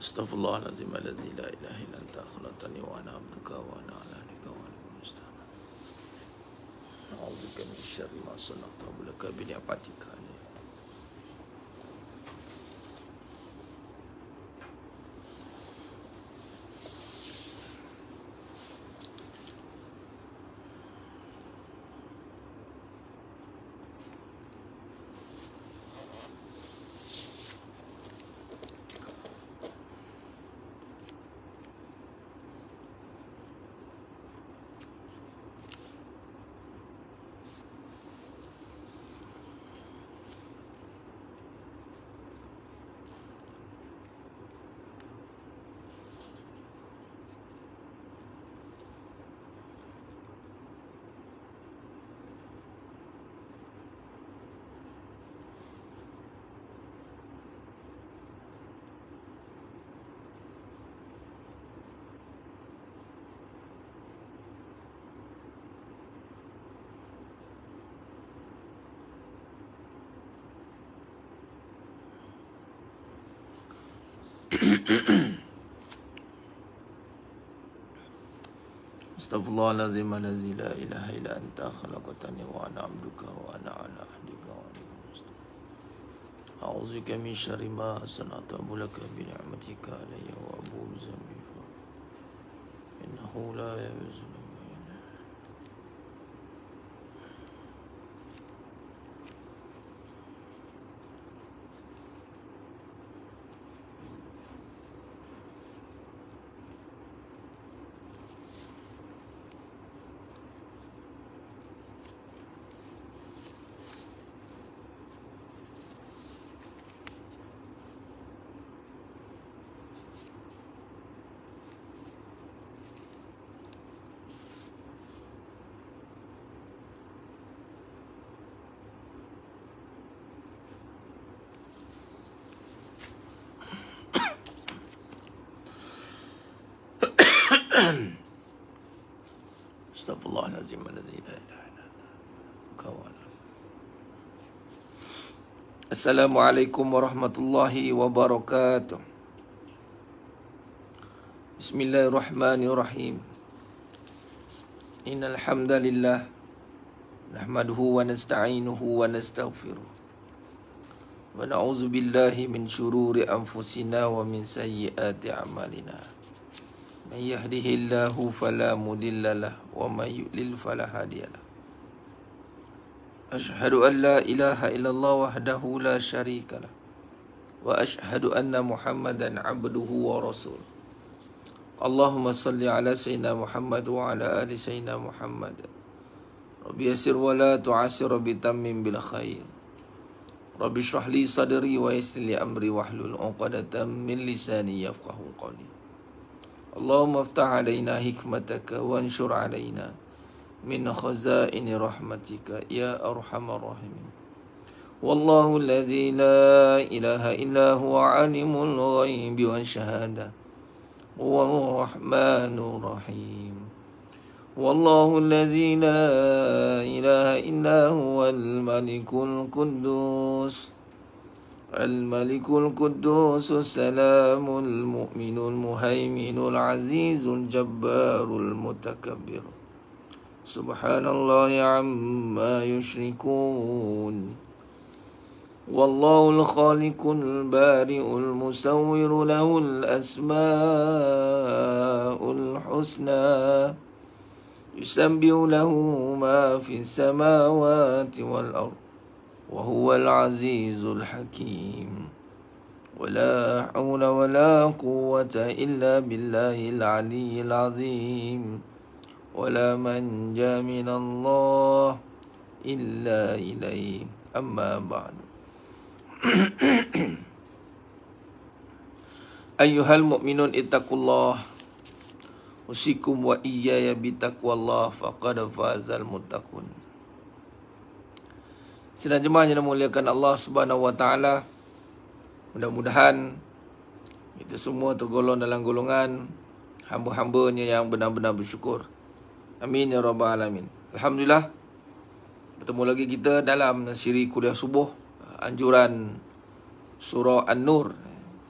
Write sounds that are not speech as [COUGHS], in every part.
استغفر الله العظيم الذي لا اله الا انت خلقتني وانا عبدك وانا على عهدك وعهدك مستعان اعوذ بك من شر ما صنعت لك بنعمتك استغفر الله العظيم الذي لا اله الا انت خلقتني وانا عبدك وانا على عهدك وعهدك أعوذ بك من شر ما صنعت لك بنعمتك علي وأبو ذنبي فإنه لا يزن استغفر الله العظيم الذي لا اله الا هو السلام عليكم ورحمة الله وبركاته بسم الله الرحمن الرحيم إن الحمد لله نحمده ونستعينه ونستغفره ونعوذ بالله من شرور أنفسنا ومن سيئات أعمالنا من يهده الله فلا مضل له ومن يضلل فلا هادي له أشهد أن لا إله إلا الله وحده لا شريك له وأشهد أن محمدا عبده ورسوله اللهم صل على سيدنا محمد وعلى آل سيدنا محمد رب يسر ولا تعسر بتم بالخير رب اشرح لي صدري ويسر لي أمري واحلل عقدة من لساني يفقه قولي اللهم افتح علينا حكمتك وانشر علينا من خزائن رحمتك يا أرحم الراحمين والله الذي لا إله إلا هو عالم الغيب والشهادة هو الرحمن الرحيم والله الذي لا إله إلا هو الملك القدوس الملك القدوس السلام المؤمن المهيمن العزيز الجبار المتكبر سبحان الله عما يشركون والله الخالق البارئ المصور له الأسماء الحسنى يسبح له ما في السماوات والأرض وهو العزيز الحكيم ولا حول ولا قوة إلا بالله العلي العظيم ولا جاء من الله إلا إليه أما بعد [CLEARS THROAT] أيها المؤمنون اتقوا الله أوصيكم وإياي بتقوى الله فقد فاز المتقون Sinan jemaah yang memuliakan Allah Subhanahu Wa Mudah-mudahan kita semua tergolong dalam golongan hamba-hambanya yang benar-benar bersyukur. Amin ya rabbal alamin. Alhamdulillah bertemu lagi kita dalam siri kuliah subuh anjuran surah An-Nur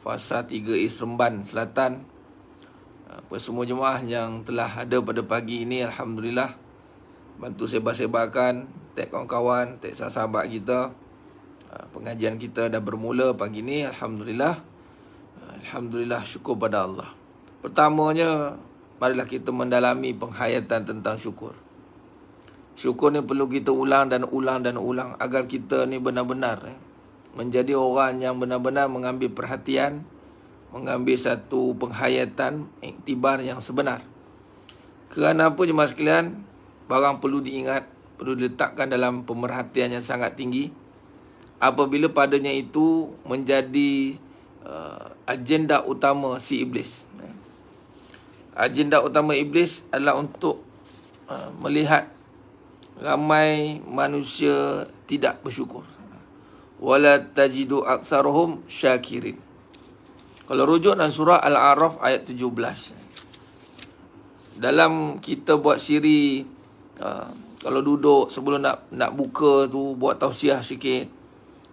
fasa 3 Isremban Selatan. Apa semua jemaah yang telah ada pada pagi ini alhamdulillah bantu sebar-sebarkan tag kawan-kawan, tag sahabat kita. Ah, pengajian kita dah bermula pagi ni, alhamdulillah. Ah, alhamdulillah syukur pada Allah. Pertamanya, marilah kita mendalami penghayatan tentang syukur. Syukur ni perlu kita ulang dan ulang dan ulang agar kita ni benar-benar eh, menjadi orang yang benar-benar mengambil perhatian, mengambil satu penghayatan iktibar yang sebenar. Kenapa jemaah sekalian? Barang perlu diingat perlu diletakkan dalam pemerhatian yang sangat tinggi apabila padanya itu menjadi uh, agenda utama si iblis. Agenda utama iblis adalah untuk uh, melihat ramai manusia tidak bersyukur. Wala tajidu aksaruhum syakirin. Kalau rujuk dalam surah Al-Araf ayat 17. Dalam kita buat siri uh, kalau duduk sebelum nak nak buka tu buat tausiah sikit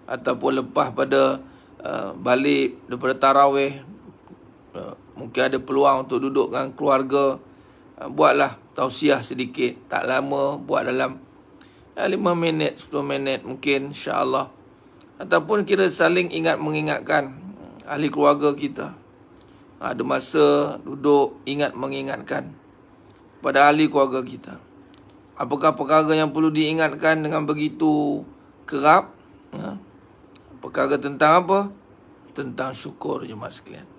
ataupun lepas pada uh, balik daripada tarawih uh, mungkin ada peluang untuk duduk dengan keluarga uh, buatlah tausiah sedikit tak lama buat dalam uh, 5 minit 10 minit mungkin insyaallah ataupun kira saling ingat mengingatkan uh, ahli keluarga kita ada masa duduk ingat mengingatkan pada ahli keluarga kita Apakah perkara yang perlu diingatkan dengan begitu kerap? Ha? Perkara tentang apa? Tentang syukur jemaah sekalian.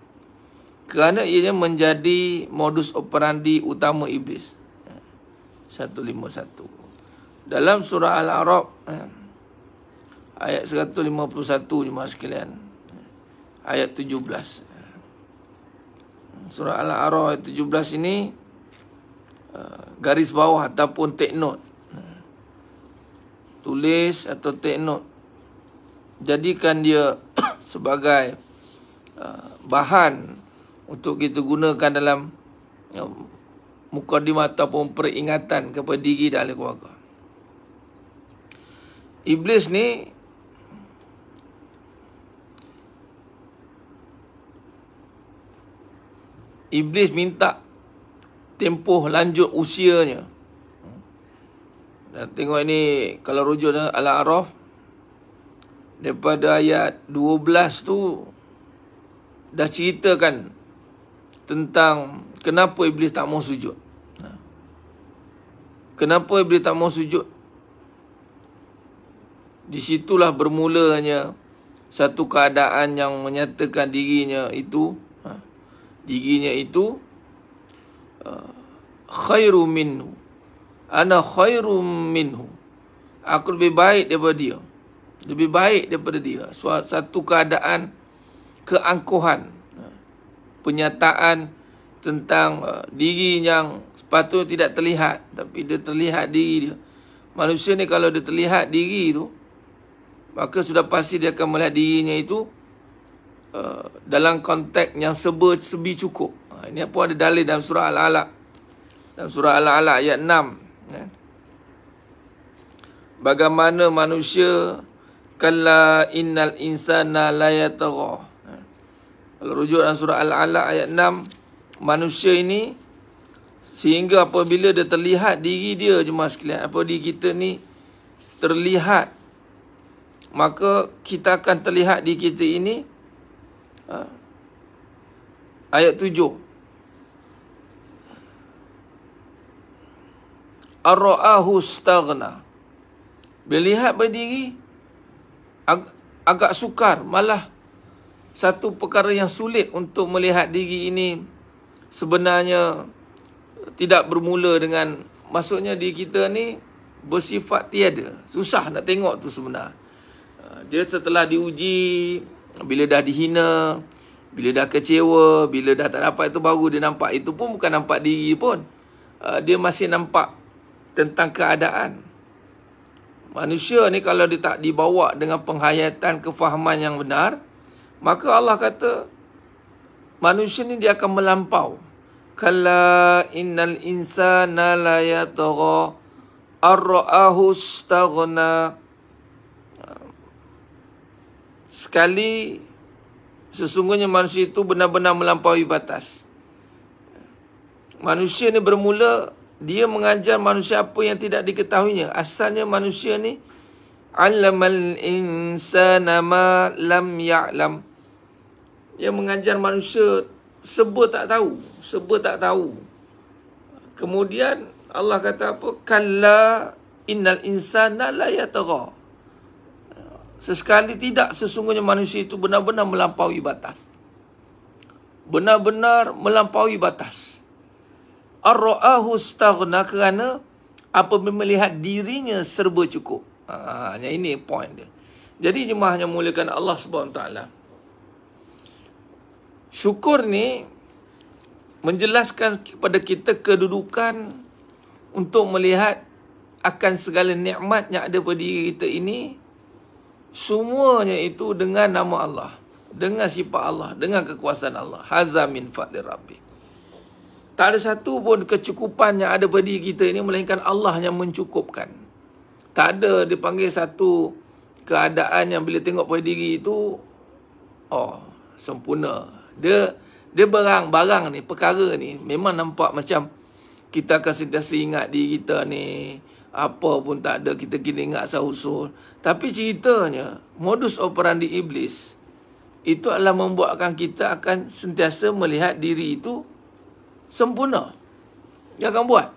Kerana ianya menjadi modus operandi utama Iblis. 151. Ha? Dalam surah Al-Arab, ha? ayat 151 jemaah sekalian. Ha? Ayat 17. Surah Al-Arab ayat 17 ini, garis bawah ataupun take note. Tulis atau take note. Jadikan dia [COUGHS] sebagai uh, bahan untuk kita gunakan dalam um, mukadimah ataupun peringatan kepada diri dan ahli keluarga. Iblis ni Iblis minta tempoh lanjut usianya. Dan tengok ini kalau rujuk dengan Al-Araf daripada ayat 12 tu dah ceritakan tentang kenapa iblis tak mau sujud. Ha. Kenapa iblis tak mau sujud? Di situlah bermulanya satu keadaan yang menyatakan dirinya itu ha. dirinya itu khairu minhu ana khairu minhu aku lebih baik daripada dia lebih baik daripada dia satu keadaan keangkuhan penyataan tentang uh, diri yang sepatutnya tidak terlihat tapi dia terlihat diri dia manusia ni kalau dia terlihat diri tu maka sudah pasti dia akan melihat dirinya itu uh, dalam konteks yang seber, sebi cukup ini apa ada dalil dalam surah Al-Alaq. Dalam surah Al-Alaq ayat 6. Ya. Bagaimana manusia kala innal insana la yatagha. Ya. Kalau rujuk dalam surah Al-Alaq ayat 6, manusia ini sehingga apabila dia terlihat diri dia cuma sekalian, apa diri kita ni terlihat maka kita akan terlihat diri kita ini ha, ayat 7 ar-ra'ahu staghna. Bila lihat berdiri ag- agak sukar malah satu perkara yang sulit untuk melihat diri ini sebenarnya tidak bermula dengan maksudnya diri kita ni bersifat tiada. Susah nak tengok tu sebenarnya. Ah, dia setelah diuji, bila dah dihina, bila dah kecewa, bila dah tak dapat itu baru dia nampak. Itu pun bukan nampak diri pun. Ah, dia masih nampak tentang keadaan. Manusia ni kalau dia tak dibawa dengan penghayatan kefahaman yang benar, maka Allah kata manusia ni dia akan melampau. Kala innal insana la yatagha arra'ahu staghna Sekali sesungguhnya manusia itu benar-benar melampaui batas. Manusia ni bermula dia mengajar manusia apa yang tidak diketahuinya. Asalnya manusia ni alamal insana ma lam ya'lam. Dia mengajar manusia sebut tak tahu, sebut tak tahu. Kemudian Allah kata apa? Kalla innal insana la yatagha. Sesekali tidak sesungguhnya manusia itu benar-benar melampaui batas. Benar-benar melampaui batas. benar benar melampaui batas Ar-ra'ahu staghna kerana apa melihat dirinya serba cukup. Ha, ini point dia. Jadi jemaahnya mulakan Allah SWT. Syukur ni menjelaskan kepada kita kedudukan untuk melihat akan segala nikmat yang ada pada diri kita ini semuanya itu dengan nama Allah dengan sifat Allah dengan kekuasaan Allah hazamin fadli rabbik tak ada satu pun kecukupan yang ada pada diri kita ini melainkan Allah yang mencukupkan. Tak ada dipanggil satu keadaan yang bila tengok pada diri itu oh sempurna. Dia dia barang-barang ni, perkara ni memang nampak macam kita akan sentiasa ingat diri kita ni apa pun tak ada kita kini ingat asal usul. Tapi ceritanya modus operandi iblis itu adalah membuatkan kita akan sentiasa melihat diri itu sempurna. Dia akan buat.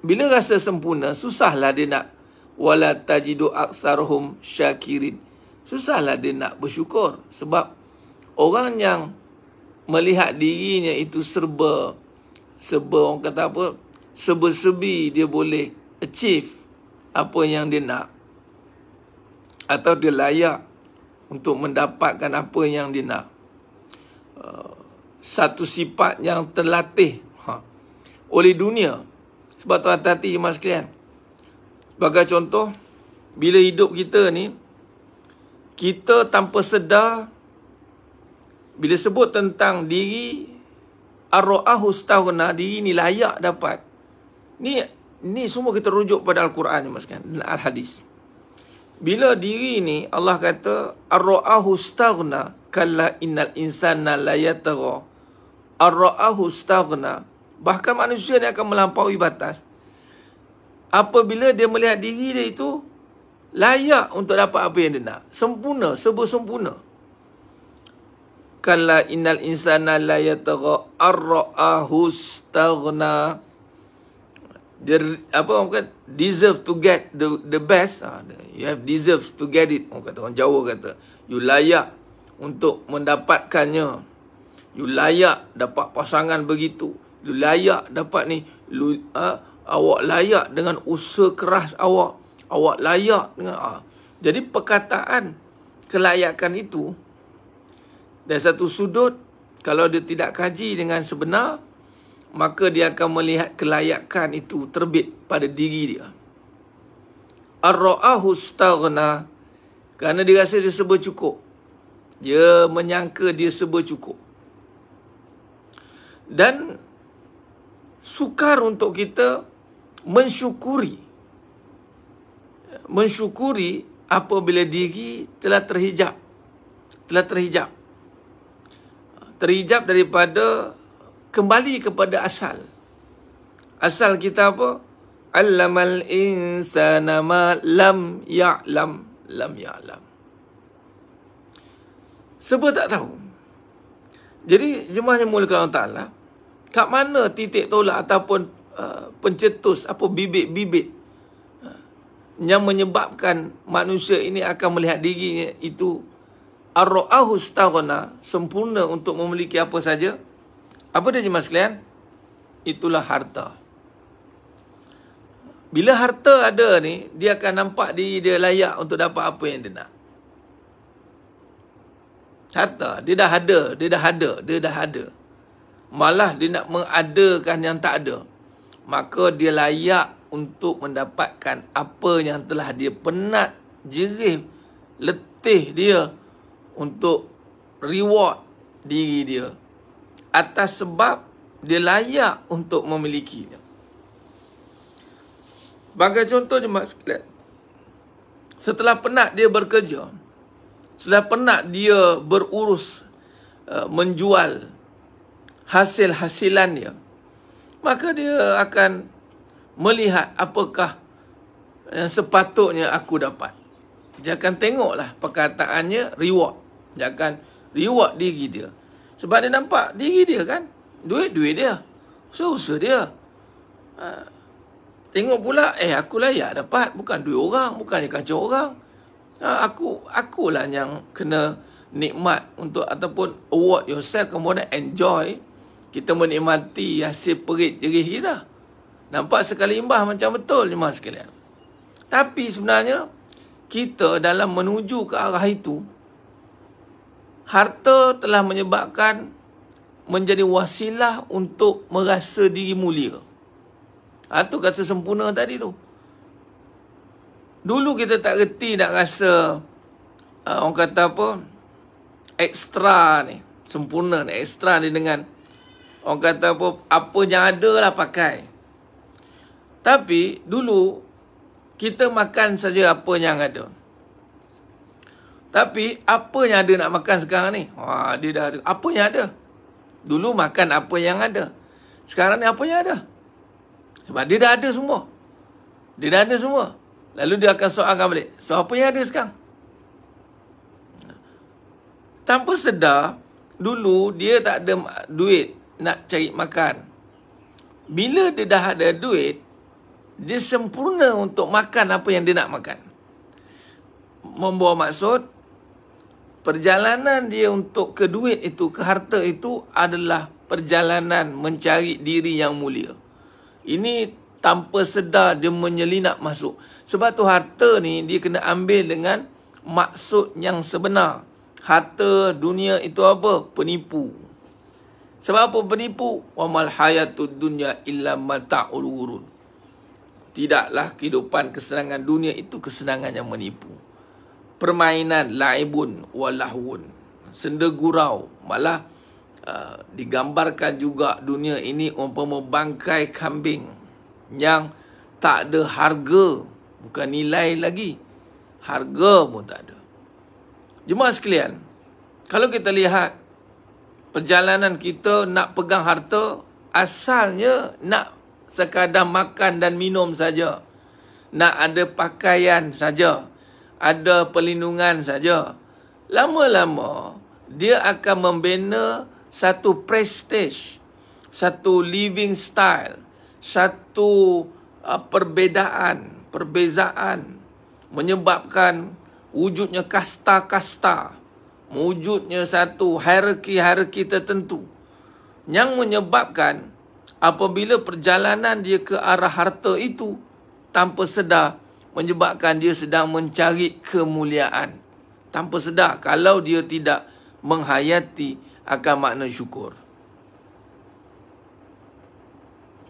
Bila rasa sempurna, susahlah dia nak wala tajidu aksarhum syakirin. Susahlah dia nak bersyukur sebab orang yang melihat dirinya itu serba serba orang kata apa? serba Sebesebi dia boleh achieve apa yang dia nak atau dia layak untuk mendapatkan apa yang dia nak. Uh, satu sifat yang terlatih ha, oleh dunia. Sebab tu hati-hati mas kalian. Sebagai contoh, bila hidup kita ni, kita tanpa sedar, bila sebut tentang diri, arro'ahu stahuna, diri ni layak dapat. Ni ni semua kita rujuk pada Al-Quran mas kalian, dan Al-Hadis. Bila diri ni, Allah kata, arro'ahu stahuna, kalla innal insana layataghah ar-ra'ahu staghna. Bahkan manusia ni akan melampaui batas. Apabila dia melihat diri dia itu layak untuk dapat apa yang dia nak. Sempurna, sebut sempurna. Kala innal insana la yataqa ar-ra'ahu staghna. Dia apa orang kata deserve to get the the best. Ha, you have deserves to get it. Orang kata orang Jawa kata you layak untuk mendapatkannya. You layak dapat pasangan begitu. You layak dapat ni. You, uh, ha, awak layak dengan usaha keras awak. Awak layak dengan. Uh. Jadi perkataan kelayakan itu. Dari satu sudut. Kalau dia tidak kaji dengan sebenar. Maka dia akan melihat kelayakan itu terbit pada diri dia. Ar-ra'ahu staghna. Kerana dia rasa dia cukup, Dia menyangka dia cukup dan sukar untuk kita mensyukuri mensyukuri apabila diri telah terhijab telah terhijab terhijab daripada kembali kepada asal asal kita apa allamal insana ma lam ya'lam lam ya'lam sebab tak tahu jadi jemaah yang mulia Allah Ta'ala kat mana titik tolak ataupun uh, pencetus apa bibit-bibit uh, yang menyebabkan manusia ini akan melihat dirinya itu ar-ra'ahu staghna sempurna untuk memiliki apa saja apa dia jemaah sekalian itulah harta bila harta ada ni dia akan nampak diri dia layak untuk dapat apa yang dia nak harta dia dah ada dia dah ada dia dah ada, dia dah ada malah dia nak mengadakan yang tak ada maka dia layak untuk mendapatkan apa yang telah dia penat jerih letih dia untuk reward diri dia atas sebab dia layak untuk memilikinya bagai contoh jemaah sekalian setelah penat dia bekerja setelah penat dia berurus eh, menjual hasil-hasilan dia. Maka dia akan melihat apakah yang eh, sepatutnya aku dapat. Dia akan tengoklah perkataannya reward. Dia akan reward diri dia. Sebab dia nampak diri dia kan. Duit-duit dia. Susah dia. Ha. Tengok pula, eh aku layak dapat. Bukan duit orang, bukan kacau orang. Ha, aku akulah yang kena nikmat untuk ataupun award yourself kemudian enjoy kita menikmati hasil perit jerih kita. Nampak sekali imbah macam betul ni mas sekalian. Tapi sebenarnya kita dalam menuju ke arah itu harta telah menyebabkan menjadi wasilah untuk merasa diri mulia. Atau ha, kata sempurna tadi tu. Dulu kita tak reti nak rasa uh, orang kata apa? ekstra ni, sempurna ni, ekstra ni dengan Orang kata apa, apa yang ada lah pakai. Tapi dulu, kita makan saja apa yang ada. Tapi apa yang ada nak makan sekarang ni? Wah, dia dah ada. Apa yang ada? Dulu makan apa yang ada. Sekarang ni apa yang ada? Sebab dia dah ada semua. Dia dah ada semua. Lalu dia akan soalkan balik. So apa yang ada sekarang? Tanpa sedar, dulu dia tak ada duit nak cari makan. Bila dia dah ada duit, dia sempurna untuk makan apa yang dia nak makan. Membawa maksud, perjalanan dia untuk ke duit itu, ke harta itu adalah perjalanan mencari diri yang mulia. Ini tanpa sedar dia menyelinap masuk. Sebab tu harta ni dia kena ambil dengan maksud yang sebenar. Harta dunia itu apa? Penipu. Sebab apa penipu? Wa mal hayatud dunya illa mata'ul ghurur. Tidaklah kehidupan kesenangan dunia itu kesenangan yang menipu. Permainan laibun walahun, lahwun. Senda gurau. Malah uh, digambarkan juga dunia ini umpama bangkai kambing yang tak ada harga, bukan nilai lagi. Harga pun tak ada. Jemaah sekalian, kalau kita lihat perjalanan kita nak pegang harta asalnya nak sekadar makan dan minum saja. Nak ada pakaian saja. Ada perlindungan saja. Lama-lama dia akan membina satu prestige, satu living style, satu uh, perbezaan, perbezaan menyebabkan wujudnya kasta-kasta wujudnya satu hierarki-hierarki tertentu yang menyebabkan apabila perjalanan dia ke arah harta itu tanpa sedar menyebabkan dia sedang mencari kemuliaan tanpa sedar kalau dia tidak menghayati akan makna syukur.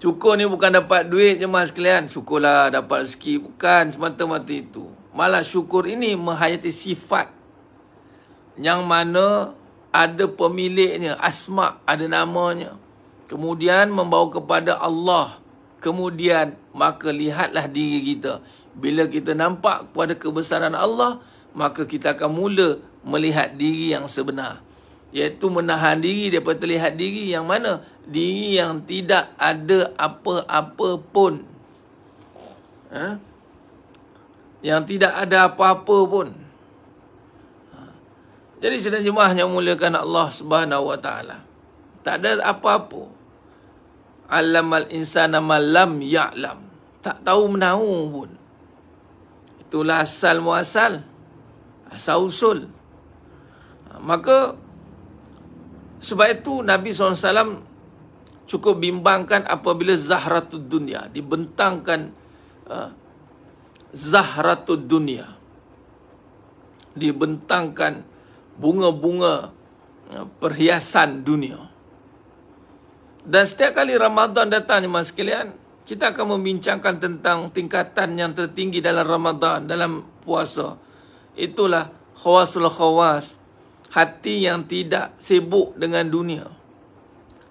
Syukur ni bukan dapat duit je mas sekalian. Syukurlah dapat rezeki. Bukan semata-mata itu. Malah syukur ini menghayati sifat yang mana ada pemiliknya, asma ada namanya. Kemudian membawa kepada Allah. Kemudian maka lihatlah diri kita. Bila kita nampak kepada kebesaran Allah, maka kita akan mula melihat diri yang sebenar. Iaitu menahan diri daripada terlihat diri yang mana? Diri yang tidak ada apa-apa pun. Ha? Yang tidak ada apa-apa pun. Jadi sedang jemaah yang muliakan Allah Subhanahu wa taala. Tak ada apa-apa. Alamal insana malam ya'lam. Tak tahu menahu pun. Itulah asal muasal. Asal usul. Ha, maka sebab itu Nabi SAW cukup bimbangkan apabila zahratul dunia. Dibentangkan uh, ha, zahratul dunia. Dibentangkan bunga-bunga ya, perhiasan dunia. Dan setiap kali Ramadan datang ni mas sekalian, kita akan membincangkan tentang tingkatan yang tertinggi dalam Ramadan, dalam puasa. Itulah khawasul khawas, hati yang tidak sibuk dengan dunia.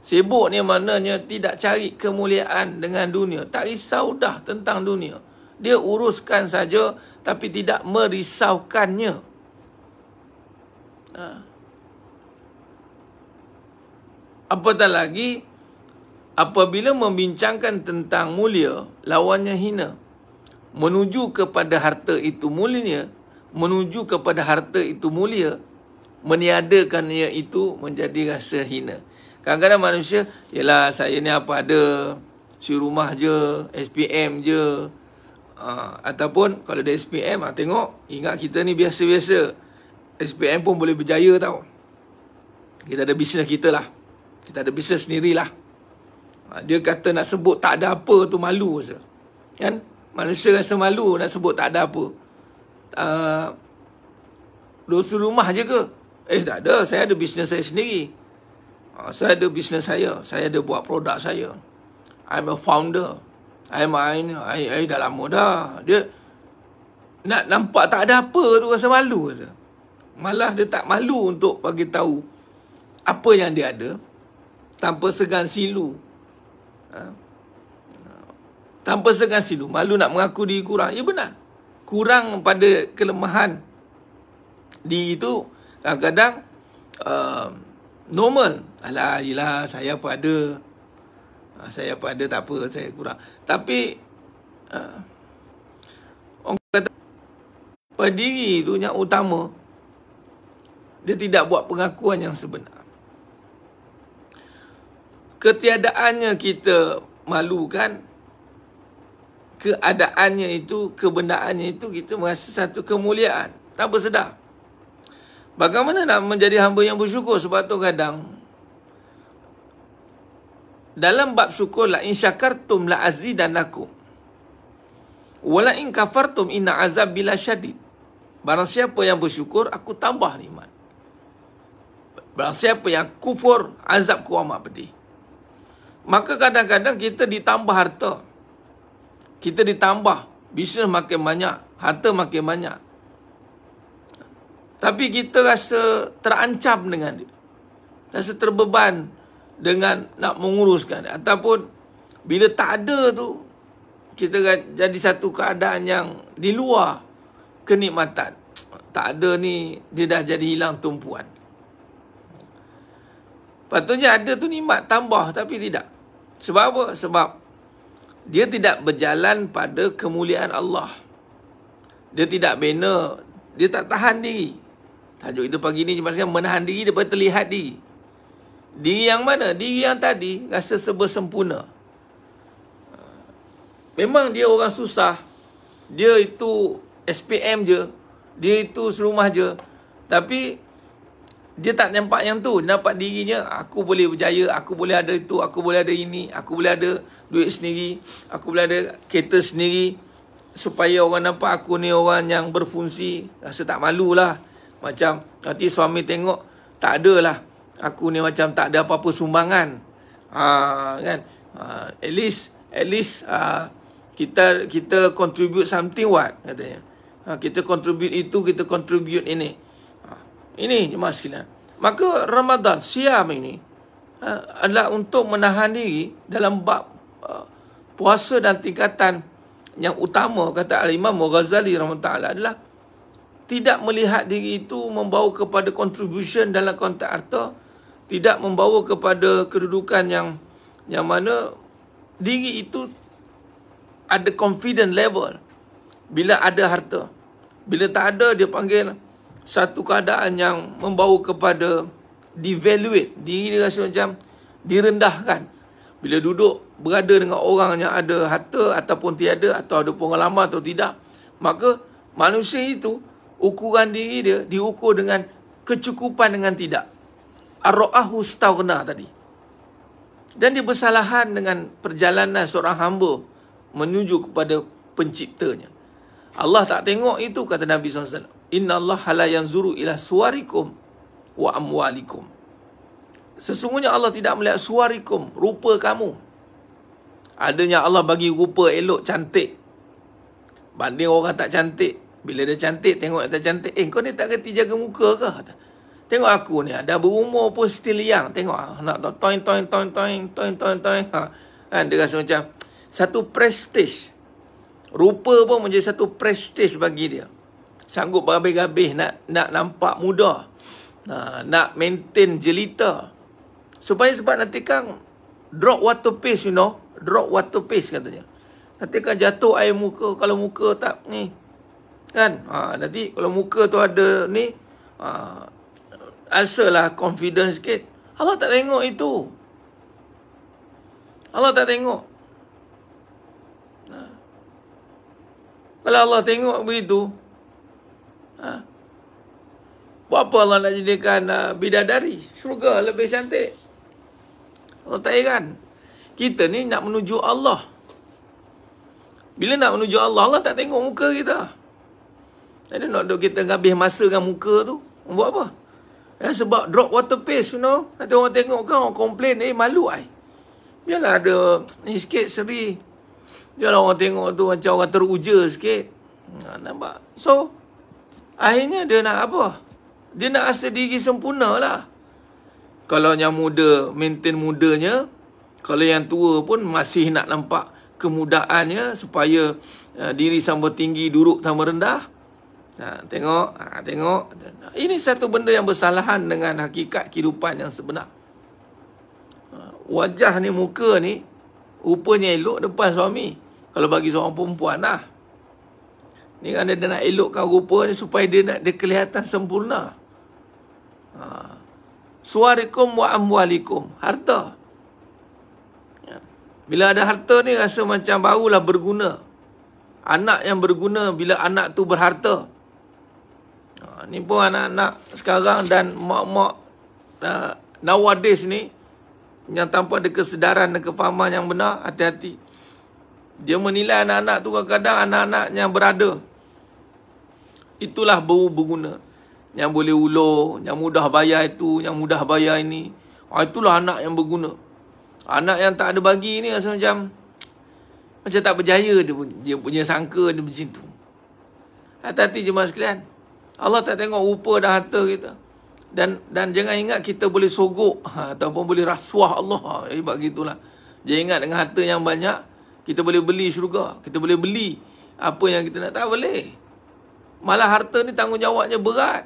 Sibuk ni maknanya tidak cari kemuliaan dengan dunia. Tak risau dah tentang dunia. Dia uruskan saja tapi tidak merisaukannya. Ha. Apatah lagi apabila membincangkan tentang mulia lawannya hina menuju kepada harta itu mulia menuju kepada harta itu mulia meniadakan ia itu menjadi rasa hina kadang-kadang manusia ialah saya ni apa ada si rumah je SPM je uh, ataupun kalau ada SPM ah tengok ingat kita ni biasa-biasa SPM pun boleh berjaya tau. Kita ada bisnes kita lah. Kita ada bisnes sendiri lah. Ha, dia kata nak sebut tak ada apa tu malu rasa. Kan? Manusia rasa malu nak sebut tak ada apa. Ha, dosa rumah je ke? Eh tak ada. Saya ada bisnes saya sendiri. Ha, saya ada bisnes saya. Saya ada buat produk saya. I'm a founder. I'm a... I, I dah lama dah. Dia... Nak nampak tak ada apa tu rasa malu rasa malah dia tak malu untuk bagi tahu apa yang dia ada tanpa segan silu ha? ha. tanpa segan silu malu nak mengaku diri kurang ya benar kurang pada kelemahan di itu kadang-kadang uh, normal alah yalah saya apa ada ha, saya apa ada tak apa saya kurang tapi uh, orang kata pada diri tu yang utama dia tidak buat pengakuan yang sebenar. Ketiadaannya kita malu kan? Keadaannya itu, kebenarannya itu kita merasa satu kemuliaan. Tak sedar. Bagaimana nak menjadi hamba yang bersyukur sebab tu kadang. Dalam bab syukur la in syakartum la azidannakum. Wala in kafartum inna azab bila syadid. Barang siapa yang bersyukur, aku tambah nikmat. Barang siapa yang kufur, azab ku amat pedih. Maka kadang-kadang kita ditambah harta. Kita ditambah. Bisnes makin banyak. Harta makin banyak. Tapi kita rasa terancam dengan dia. Rasa terbeban dengan nak menguruskan dia. Ataupun bila tak ada tu, kita kan jadi satu keadaan yang di luar kenikmatan. Tak ada ni, dia dah jadi hilang tumpuan. Patutnya ada tu nikmat tambah tapi tidak. Sebab apa? Sebab dia tidak berjalan pada kemuliaan Allah. Dia tidak bina, dia tak tahan diri. Tajuk itu pagi ni maksudnya menahan diri daripada terlihat diri. Diri yang mana? Diri yang tadi rasa serba sempurna. Memang dia orang susah. Dia itu SPM je. Dia itu serumah je. Tapi dia tak nampak yang tu. Nampak dirinya, aku boleh berjaya, aku boleh ada itu, aku boleh ada ini, aku boleh ada duit sendiri, aku boleh ada kereta sendiri. Supaya orang nampak aku ni orang yang berfungsi, rasa tak malu lah, Macam nanti suami tengok, tak ada lah. Aku ni macam tak ada apa-apa sumbangan. Ha, kan? Ha, at least, at least ha, kita kita contribute something what? Katanya. Ha, kita contribute itu, kita contribute ini. Ini jemaah sekalian. Maka Ramadan, siam ini ha, adalah untuk menahan diri dalam bab ha, puasa dan tingkatan yang utama kata Al-Imam Ghazali rahimahullah adalah tidak melihat diri itu membawa kepada contribution dalam kontak harta tidak membawa kepada kedudukan yang yang mana diri itu ada confident level bila ada harta bila tak ada dia panggil satu keadaan yang membawa kepada devaluate diri dia rasa macam direndahkan bila duduk berada dengan orang yang ada harta ataupun tiada atau ada pengalaman atau tidak maka manusia itu ukuran diri dia diukur dengan kecukupan dengan tidak ar-ra'ahu stawna tadi dan dia bersalahan dengan perjalanan seorang hamba menuju kepada penciptanya Allah tak tengok itu kata Nabi SAW Inna Allah la zuru ilah suarikum wa amwalikum. Sesungguhnya Allah tidak melihat suarikum, rupa kamu. Adanya Allah bagi rupa elok, cantik. Banding orang tak cantik. Bila dia cantik, tengok yang tak cantik. Eh, kau ni tak kerti jaga muka ke? Tengok aku ni, dah berumur pun still young. Tengok, ah, nak toin, toin, toin, toin, toin, toin, toin, toin. Ha. Kan, dia rasa macam satu prestige. Rupa pun menjadi satu prestige bagi dia sanggup berhabis-habis nak nak nampak muda. Ha, nak maintain jelita. Supaya sebab nanti kang drop water pace you know. Drop water pace katanya. Nanti kang jatuh air muka kalau muka tak ni. Kan? Ha, nanti kalau muka tu ada ni. Ha, asalah confidence sikit. Allah tak tengok itu. Allah tak tengok. Ha. Kalau Allah tengok begitu, Ha? Buat apa Allah nak jadikan uh, bidadari? Syurga lebih cantik. Allah tak heran. Kita ni nak menuju Allah. Bila nak menuju Allah, Allah tak tengok muka kita. Jadi nak duduk kita habis masa dengan muka tu. Buat apa? Ya, sebab drop water paste, you know. Nanti orang tengok kan, orang komplain. Eh, malu, ai. Biarlah ada ni sikit seri. Biarlah orang tengok tu macam orang teruja sikit. Nah, ha, nampak? So, Akhirnya dia nak apa? Dia nak rasa diri sempurna lah. Kalau yang muda, maintain mudanya. Kalau yang tua pun masih nak nampak kemudaannya supaya uh, diri sama tinggi, duduk sama rendah. Ha, tengok, ha, tengok. Ini satu benda yang bersalahan dengan hakikat kehidupan yang sebenar. Ha, wajah ni, muka ni, rupanya elok depan suami. Kalau bagi seorang perempuan lah. Ni kan dia nak elokkan rupa ni supaya dia nak dia kelihatan sempurna. Ha. Suarikum wa amwalikum. Harta. Ya. Bila ada harta ni rasa macam barulah berguna. Anak yang berguna bila anak tu berharta. Ha. Ni pun anak-anak sekarang dan mak-mak uh, ha, nowadays ni yang tanpa ada kesedaran dan kefahaman yang benar, hati-hati. Dia menilai anak-anak tu kadang-kadang anak-anak yang berada. Itulah bau berguna. Yang boleh ulur, yang mudah bayar itu, yang mudah bayar ini. Ah, itulah anak yang berguna. Anak yang tak ada bagi ni rasa macam macam tak berjaya dia punya, dia punya sangka dia macam tu. Hati-hati jemaah sekalian. Allah tak tengok rupa dan harta kita. Dan dan jangan ingat kita boleh sogok [LAUGHS] ataupun boleh rasuah Allah. Hebat eh, gitulah. Jangan ingat dengan harta yang banyak kita boleh beli syurga. Kita boleh beli apa yang kita nak. tahu boleh. Malah harta ni tanggungjawabnya berat.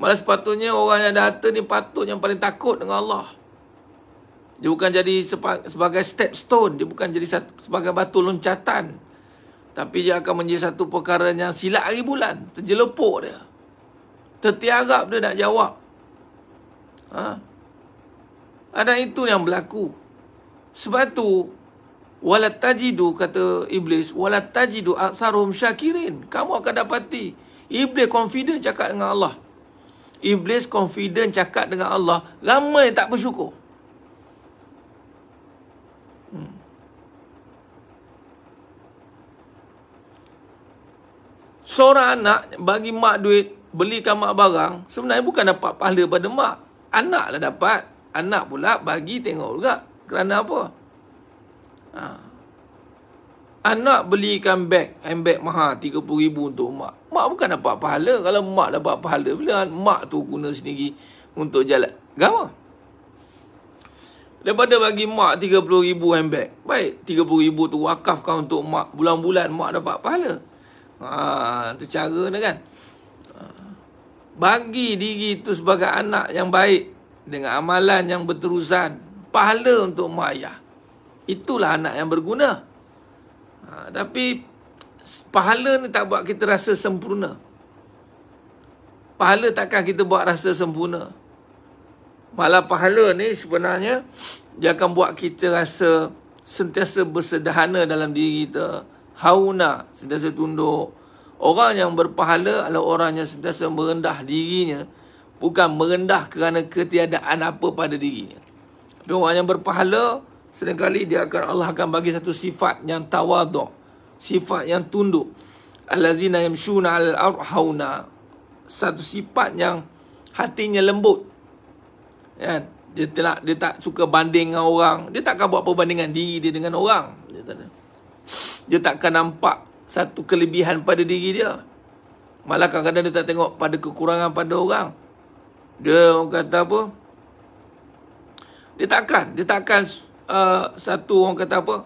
Malah sepatutnya orang yang ada harta ni patut yang paling takut dengan Allah. Dia bukan jadi sebagai step stone. Dia bukan jadi sebagai batu loncatan. Tapi dia akan menjadi satu perkara yang silap hari bulan. Terjelepuk dia. Tertiarap dia nak jawab. Ha? Dan itu yang berlaku. Sebab tu Walat tajidu kata iblis, Walat tajidu aksarum syakirin. Kamu akan dapati. Iblis confident cakap dengan Allah. Iblis confident cakap dengan Allah, lama yang tak bersyukur. Hmm. Seorang anak bagi mak duit, belikan mak barang, sebenarnya bukan dapat pahala pada mak. Anaklah dapat. Anak pula bagi tengok juga. Kerana apa? Ha. Anak belikan beg, handbag mahal RM30,000 untuk mak. Mak bukan dapat pahala. Kalau mak dapat pahala, bila mak tu guna sendiri untuk jalan agama. Daripada bagi mak RM30,000 handbag. Baik, RM30,000 tu wakafkan untuk mak. Bulan-bulan mak dapat pahala. Ha, tu cara dia kan. Ah. Bagi diri tu sebagai anak yang baik. Dengan amalan yang berterusan. Pahala untuk mak ayah. Itulah anak yang berguna. Ha, tapi pahala ni tak buat kita rasa sempurna. Pahala takkan kita buat rasa sempurna. Malah pahala ni sebenarnya dia akan buat kita rasa sentiasa bersederhana dalam diri kita. Hauna, sentiasa tunduk. Orang yang berpahala adalah orang yang sentiasa merendah dirinya. Bukan merendah kerana ketiadaan apa pada dirinya. Tapi orang yang berpahala, Seringkali dia akan Allah akan bagi satu sifat yang tawaduk. Sifat yang tunduk. yang yamshuna al arhauna. Satu sifat yang hatinya lembut. Kan? Dia tak, dia tak suka banding dengan orang. Dia takkan buat perbandingan diri dia dengan orang. Dia tak dia takkan nampak satu kelebihan pada diri dia. Malah kadang-kadang dia tak tengok pada kekurangan pada orang. Dia orang kata apa? Dia takkan. Dia takkan uh, satu orang kata apa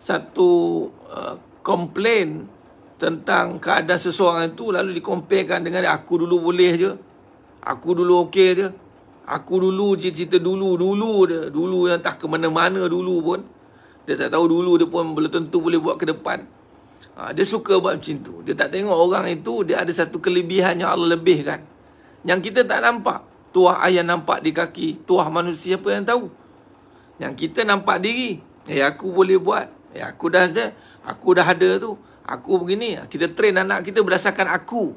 satu uh, komplain uh, tentang keadaan seseorang itu lalu dikompakan dengan aku dulu boleh je aku dulu okey je aku dulu cerita dulu dulu dia dulu yang tak ke mana-mana dulu pun dia tak tahu dulu dia pun belum tentu boleh buat ke depan ha, dia suka buat macam tu dia tak tengok orang itu dia ada satu kelebihan yang Allah lebihkan yang kita tak nampak tuah ayah nampak di kaki tuah manusia apa yang tahu yang kita nampak diri. Eh aku boleh buat. Eh aku dah ada. Aku dah ada tu. Aku begini. Kita train anak kita berdasarkan aku.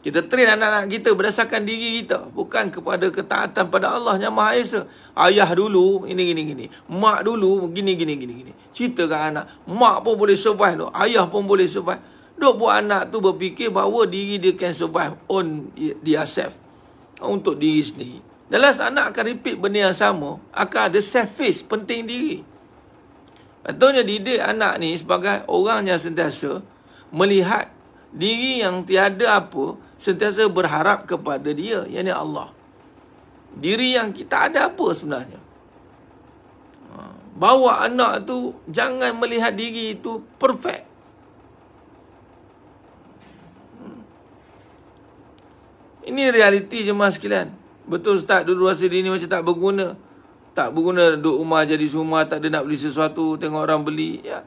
Kita train anak-anak kita berdasarkan diri kita. Bukan kepada ketaatan pada Allah yang Maha Esa. Ayah dulu, ini, ini ini. Mak dulu, gini, gini, gini. gini. Cerita kat anak. Mak pun boleh survive tu. Ayah pun boleh survive. Duk buat anak tu berfikir bahawa diri dia can survive on dia self. Untuk diri sendiri. The last anak akan repeat benda yang sama. Akan ada self penting diri. Patutnya didik anak ni sebagai orang yang sentiasa melihat diri yang tiada apa, sentiasa berharap kepada dia, yakni Allah. Diri yang kita ada apa sebenarnya. Ha, bawa anak tu, jangan melihat diri itu perfect. Hmm. Ini realiti jemaah sekalian. Betul ustaz, duduk wasil ini macam tak berguna. Tak berguna duduk rumah jadi semua tak ada nak beli sesuatu, tengok orang beli. Ya.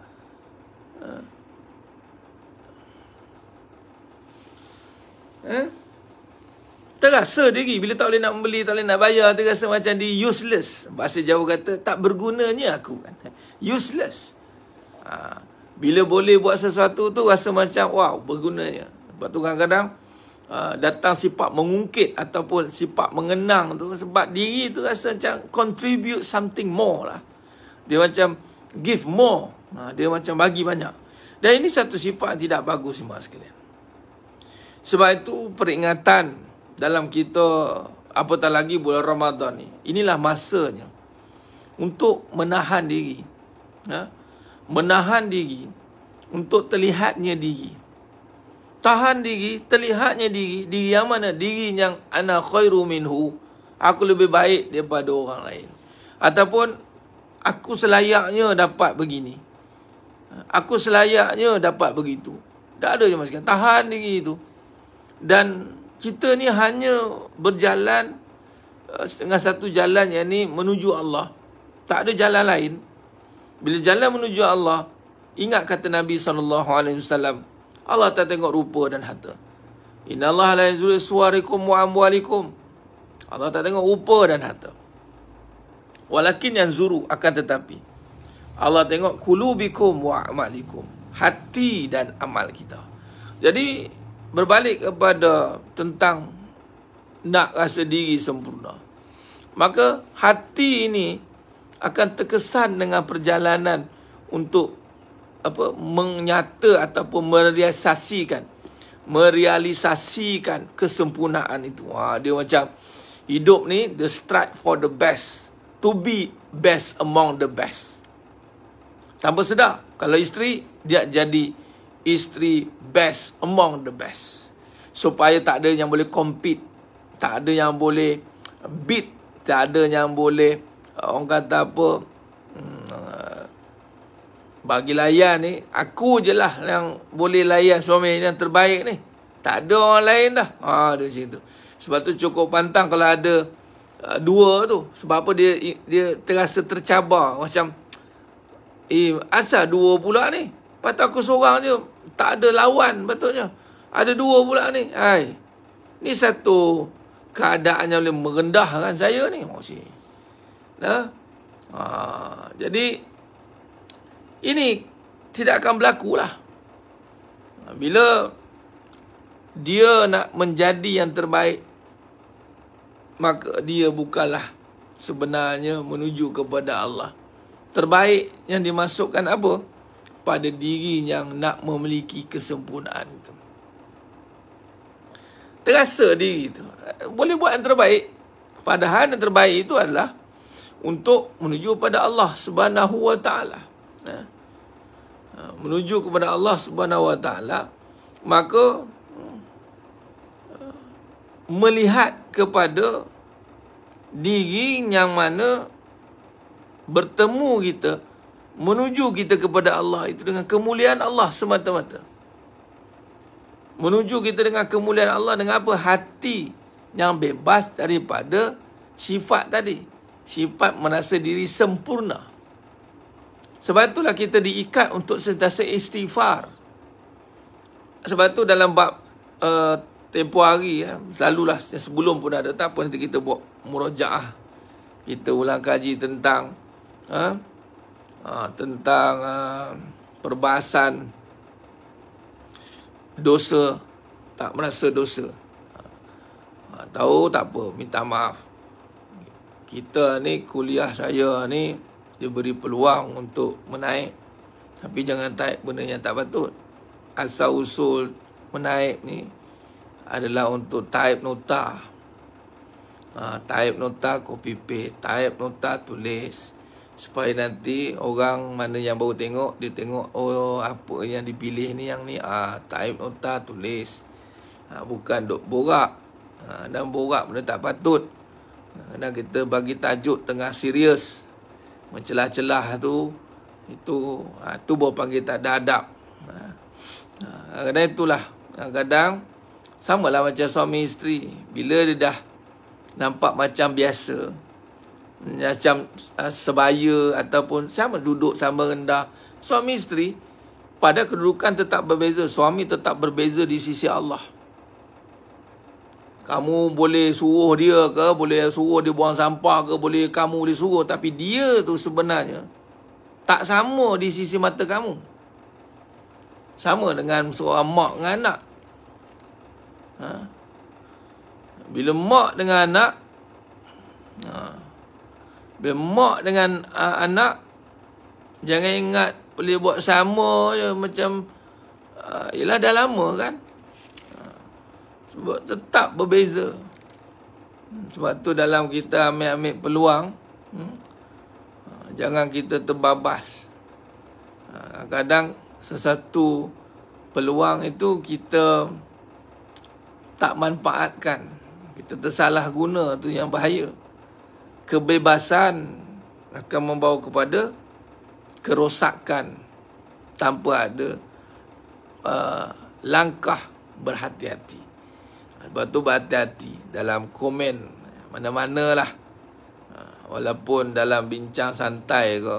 Ha. Eh? Terasa diri bila tak boleh nak beli, tak boleh nak bayar, terasa macam di useless. Bahasa Jawa kata, tak bergunanya aku. Kan? Useless. Ha. Bila boleh buat sesuatu tu rasa macam wow, bergunanya. Sebab tu kadang-kadang, Ah, datang sifat mengungkit ataupun sifat mengenang tu sebab diri tu rasa macam contribute something more lah. Dia macam give more. Ha, dia macam bagi banyak. Dan ini satu sifat yang tidak bagus semua sekalian. Sebab itu peringatan dalam kita apatah lagi bulan Ramadan ni. Inilah masanya untuk menahan diri. Ha? Menahan diri untuk terlihatnya diri tahan diri, terlihatnya diri, diri yang mana? Diri yang ana khairu minhu. Aku lebih baik daripada orang lain. Ataupun aku selayaknya dapat begini. Aku selayaknya dapat begitu. Tak ada cuma sekian. Tahan diri itu. Dan kita ni hanya berjalan dengan eh, satu jalan yang ni menuju Allah. Tak ada jalan lain. Bila jalan menuju Allah, ingat kata Nabi SAW, Allah tak tengok rupa dan harta. Innallaha la yazuru suwarikum wa amwalikum. Allah tak tengok rupa dan harta. Walakin yang zuru akan tetapi Allah tengok kulubikum wa amalikum. Hati dan amal kita. Jadi berbalik kepada tentang nak rasa diri sempurna. Maka hati ini akan terkesan dengan perjalanan untuk apa menyata ataupun merealisasikan merealisasikan kesempurnaan itu. Ha, dia macam hidup ni the strive for the best to be best among the best. Tanpa sedar kalau isteri dia jadi isteri best among the best. Supaya tak ada yang boleh compete, tak ada yang boleh beat, tak ada yang boleh orang kata apa hmm, bagi layan ni aku je lah yang boleh layan suami yang terbaik ni tak ada orang lain dah ha ah, ada macam tu sebab tu cukup pantang kalau ada uh, dua tu sebab apa dia dia terasa tercabar macam eh asal dua pula ni patut aku seorang je tak ada lawan patutnya ada dua pula ni hai ni satu keadaannya boleh merendahkan saya ni oh si nah ha jadi ini tidak akan berlaku lah. Bila dia nak menjadi yang terbaik, maka dia bukalah sebenarnya menuju kepada Allah. Terbaik yang dimasukkan apa? Pada diri yang nak memiliki kesempurnaan itu. Terasa diri itu. Boleh buat yang terbaik. Padahal yang terbaik itu adalah untuk menuju kepada Allah subhanahu wa ta'ala. Nah. Ha? Ah, menuju kepada Allah Subhanahu Wa Taala maka ah, melihat kepada diri yang mana bertemu kita menuju kita kepada Allah itu dengan kemuliaan Allah semata-mata menuju kita dengan kemuliaan Allah dengan apa hati yang bebas daripada sifat tadi sifat merasa diri sempurna sebab itulah kita diikat untuk sentiasa istighfar. Sebab itu dalam bab uh, tempoh hari, ya, selalulah sebelum pun ada, tak apa nanti kita buat murajaah. Kita ulang kaji tentang uh, tentang uh, perbahasan dosa, tak merasa dosa. tahu tak apa, minta maaf. Kita ni kuliah saya ni dia beri peluang untuk menaik tapi jangan taik benda yang tak patut asal usul menaik ni adalah untuk taip nota ha, taip nota copy paste taip nota tulis supaya nanti orang mana yang baru tengok dia tengok oh apa yang dipilih ni yang ni ah ha, taip nota tulis ha, bukan duk borak ha, dan borak benda tak patut kadang ha, kita bagi tajuk tengah serius mencelah-celah tu itu ha, tu baru panggil tak ada adab. Ha. Ha, kadang-kadang itulah kadang samalah macam suami isteri bila dia dah nampak macam biasa macam sebaya ataupun sama duduk sama rendah suami isteri pada kedudukan tetap berbeza suami tetap berbeza di sisi Allah kamu boleh suruh dia ke, boleh suruh dia buang sampah ke, boleh kamu boleh suruh. Tapi dia tu sebenarnya tak sama di sisi mata kamu. Sama dengan seorang mak dengan anak. Ha? Bila mak dengan anak, ha? bila mak dengan uh, anak, jangan ingat boleh buat sama je macam, uh, yelah dah lama kan sebab tetap berbeza sebab tu dalam kita ambil-ambil peluang hmm, jangan kita terbabas ha, kadang sesuatu peluang itu kita tak manfaatkan kita tersalah guna tu yang bahaya kebebasan akan membawa kepada kerosakan tanpa ada uh, langkah berhati-hati Lepas tu berhati-hati dalam komen mana-mana lah. Ha, walaupun dalam bincang santai ke,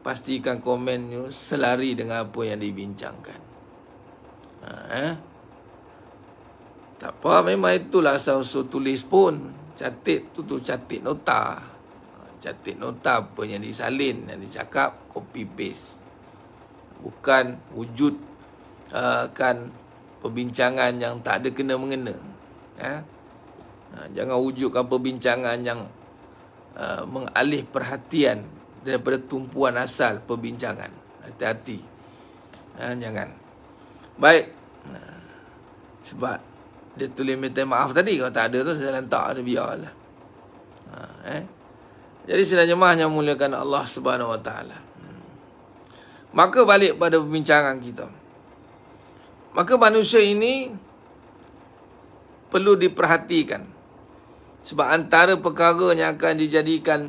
pastikan komen tu selari dengan apa yang dibincangkan. Ha, eh? Tak apa, memang itulah asal-usul tulis pun. Catit tu tu catit nota. Ha, catit nota apa yang disalin, yang dicakap, copy paste. Bukan wujud uh, kan perbincangan yang tak ada kena-mengena. kena mengena eh? ha, Jangan wujudkan perbincangan yang uh, Mengalih perhatian Daripada tumpuan asal perbincangan Hati-hati ha, Jangan Baik ha, Sebab Dia tulis minta maaf tadi Kalau tak ada tu saya lantak Saya biarlah ha, eh? Jadi sebenarnya mahnya muliakan Allah subhanahu wa hmm. Maka balik pada perbincangan kita Maka manusia ini perlu diperhatikan. Sebab antara perkara yang akan dijadikan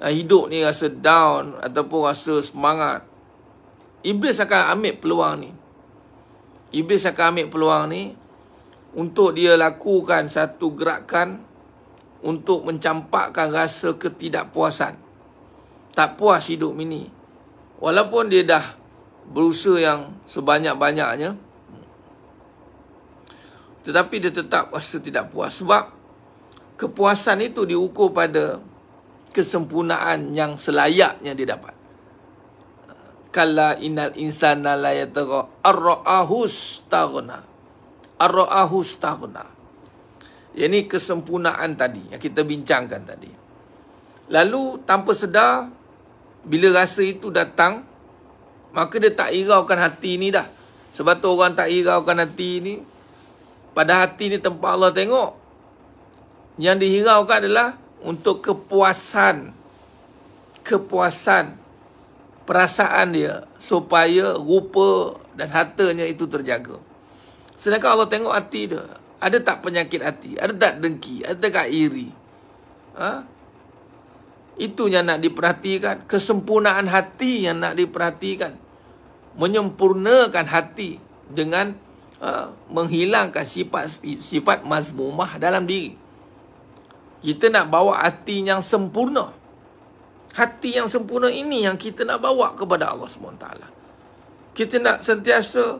uh, hidup ni rasa down ataupun rasa semangat. Iblis akan ambil peluang ni. Iblis akan ambil peluang ni untuk dia lakukan satu gerakan untuk mencampakkan rasa ketidakpuasan. Tak puas hidup ini. Walaupun dia dah berusaha yang sebanyak-banyaknya, tetapi dia tetap rasa tidak puas. Sebab kepuasan itu diukur pada kesempurnaan yang selayaknya dia dapat. Kala inal insana layatara arra'ahus taruna. Arra'ahus taruna. Ia ya, ini kesempurnaan tadi yang kita bincangkan tadi. Lalu tanpa sedar, bila rasa itu datang, maka dia tak iraukan hati ini dah. Sebab tu orang tak iraukan hati ini, pada hati ni tempat Allah tengok. Yang dihiraukan adalah untuk kepuasan. Kepuasan. Perasaan dia. Supaya rupa dan hartanya itu terjaga. Sedangkan Allah tengok hati dia. Ada tak penyakit hati? Ada tak dengki? Ada tak iri? Ha? Itu yang nak diperhatikan. Kesempurnaan hati yang nak diperhatikan. Menyempurnakan hati dengan ha, menghilangkan sifat sifat mazmumah dalam diri. Kita nak bawa hati yang sempurna. Hati yang sempurna ini yang kita nak bawa kepada Allah SWT. Kita nak sentiasa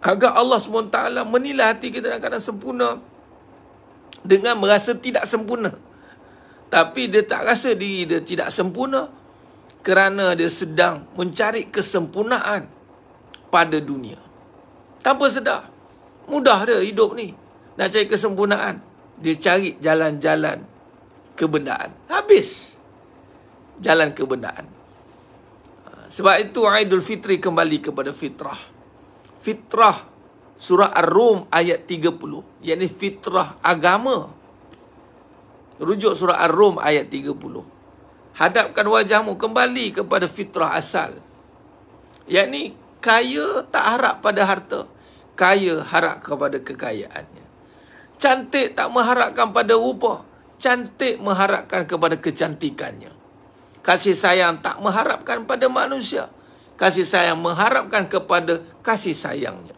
agar Allah SWT menilai hati kita dalam keadaan sempurna dengan merasa tidak sempurna. Tapi dia tak rasa diri dia tidak sempurna kerana dia sedang mencari kesempurnaan pada dunia tanpa sedar. Mudah dia hidup ni. Nak cari kesempurnaan. Dia cari jalan-jalan kebendaan. Habis. Jalan kebendaan. Ha, sebab itu Aidul Fitri kembali kepada fitrah. Fitrah surah Ar-Rum ayat 30. Yang ini fitrah agama. Rujuk surah Ar-Rum ayat 30. Hadapkan wajahmu kembali kepada fitrah asal. Yang ini kaya tak harap pada harta. Kaya harap kepada kekayaannya. Cantik tak mengharapkan pada rupa. Cantik mengharapkan kepada kecantikannya. Kasih sayang tak mengharapkan pada manusia. Kasih sayang mengharapkan kepada kasih sayangnya.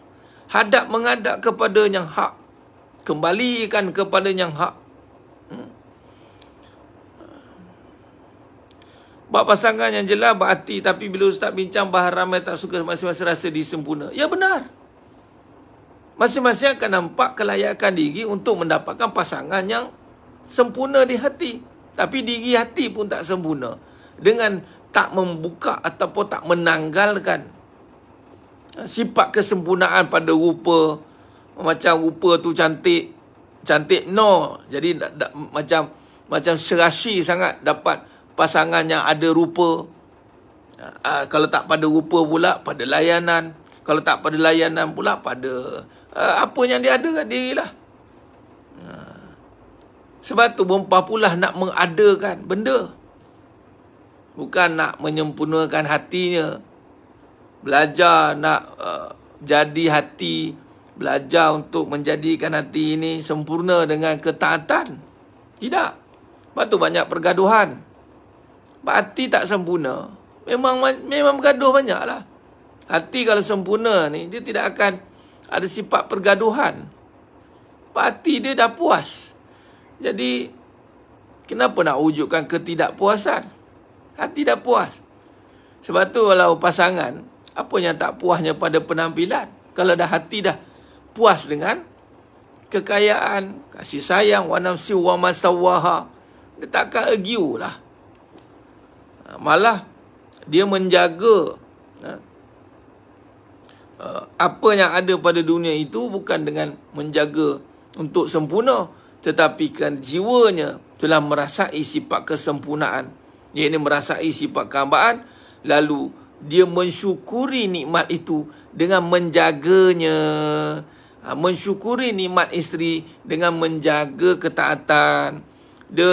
Hadap mengadap kepada yang hak. Kembalikan kepada yang hak. Bab pasangan yang jelas berarti tapi bila ustaz bincang bahar ramai tak suka masing-masing rasa disempurna. Ya benar. Masing-masing akan nampak kelayakan diri untuk mendapatkan pasangan yang sempurna di hati. Tapi diri hati pun tak sempurna. Dengan tak membuka ataupun tak menanggalkan sifat kesempurnaan pada rupa. Macam rupa tu cantik. Cantik no. Jadi macam macam serasi sangat dapat pasangan yang ada rupa. Uh, kalau tak pada rupa pula, pada layanan. Kalau tak pada layanan pula, pada uh, apa yang dia ada kat diri lah. Ah, sebab tu bompah pula nak mengadakan benda. Bukan nak menyempurnakan hatinya. Belajar nak uh, jadi hati. Belajar untuk menjadikan hati ini sempurna dengan ketaatan. Tidak. Sebab tu banyak Pergaduhan hati tak sempurna memang memang bergaduh lah. hati kalau sempurna ni dia tidak akan ada sifat pergaduhan hati dia dah puas jadi kenapa nak wujudkan ketidakpuasan hati dah puas sebab tu kalau pasangan apa yang tak puasnya pada penampilan kalau dah hati dah puas dengan kekayaan kasih sayang wa nafsi masawaha dia takkan agiu lah malah dia menjaga ha, uh, apa yang ada pada dunia itu bukan dengan menjaga untuk sempurna tetapi kan jiwanya telah merasai sifat kesempurnaan ini merasai sifat kehambaan lalu dia mensyukuri nikmat itu dengan menjaganya ha, mensyukuri nikmat isteri dengan menjaga ketaatan dia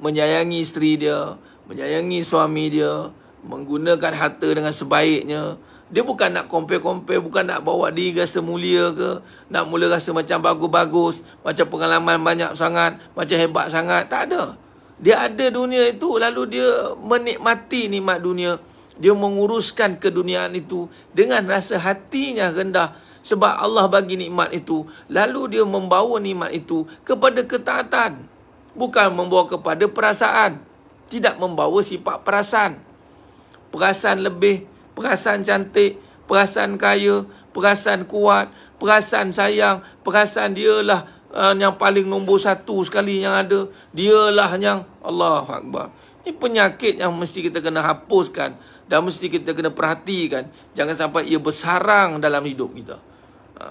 menyayangi isteri dia menyayangi suami dia, menggunakan harta dengan sebaiknya. Dia bukan nak compare-compare, bukan nak bawa diri rasa mulia ke, nak mula rasa macam bagus-bagus, macam pengalaman banyak sangat, macam hebat sangat. Tak ada. Dia ada dunia itu, lalu dia menikmati nikmat dunia. Dia menguruskan keduniaan itu dengan rasa hatinya rendah sebab Allah bagi nikmat itu. Lalu dia membawa nikmat itu kepada ketaatan. Bukan membawa kepada perasaan tidak membawa sifat perasan. Perasan lebih, perasan cantik, perasan kaya, perasan kuat, perasan sayang, perasan dialah uh, yang paling nombor satu sekali yang ada. Dialah yang Allah Akbar. Ini penyakit yang mesti kita kena hapuskan dan mesti kita kena perhatikan. Jangan sampai ia bersarang dalam hidup kita. Ha.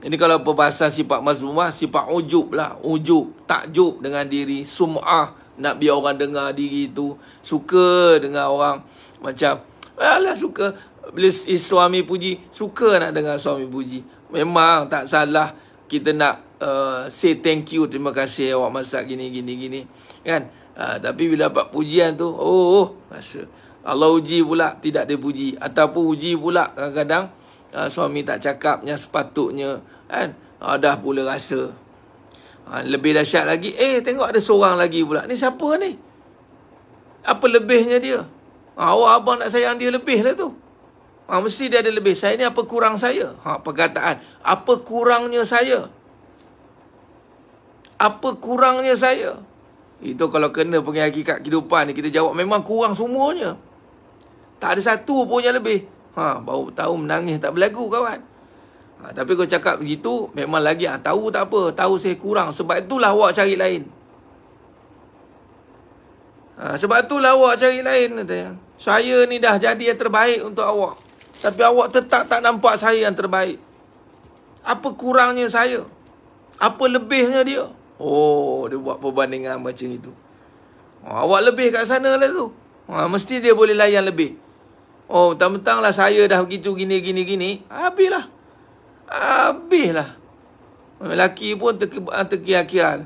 Ini kalau perbahasan sifat mazlumah, sifat ujub lah. Ujub, takjub dengan diri, sum'ah nak biar orang dengar diri tu suka dengar orang macam alah suka bila suami puji suka nak dengar suami puji memang tak salah kita nak uh, say thank you terima kasih awak masak gini gini gini kan uh, tapi bila dapat pujian tu oh, oh rasa Allah uji pula tidak dipuji ataupun uji pula kadang-kadang uh, suami tak cakapnya sepatutnya kan uh, dah pula rasa Ha, lebih dahsyat lagi, eh tengok ada seorang lagi pula. Ni siapa ni? Apa lebihnya dia? Ha, awak abang nak sayang dia lebih lah tu. Ha, mesti dia ada lebih. Saya ni apa kurang saya? Ha, perkataan. Apa kurangnya saya? Apa kurangnya saya? Itu kalau kena pengen hakikat kehidupan ni, kita jawab memang kurang semuanya. Tak ada satu pun yang lebih. Ha, baru tahu menangis tak berlagu kawan. Ha, tapi kau cakap begitu, memang lagi ha, tahu tak apa. Tahu saya kurang. Sebab itulah awak cari lain. Ha, sebab itulah awak cari lain. Katanya. Saya ni dah jadi yang terbaik untuk awak. Tapi awak tetap tak nampak saya yang terbaik. Apa kurangnya saya? Apa lebihnya dia? Oh, dia buat perbandingan macam itu. Oh, awak lebih kat sana lah tu. Oh, mesti dia boleh layan lebih. Oh, mentang lah saya dah begitu gini-gini-gini. Habislah. Gini, Habislah Lelaki pun ah, terkial-kial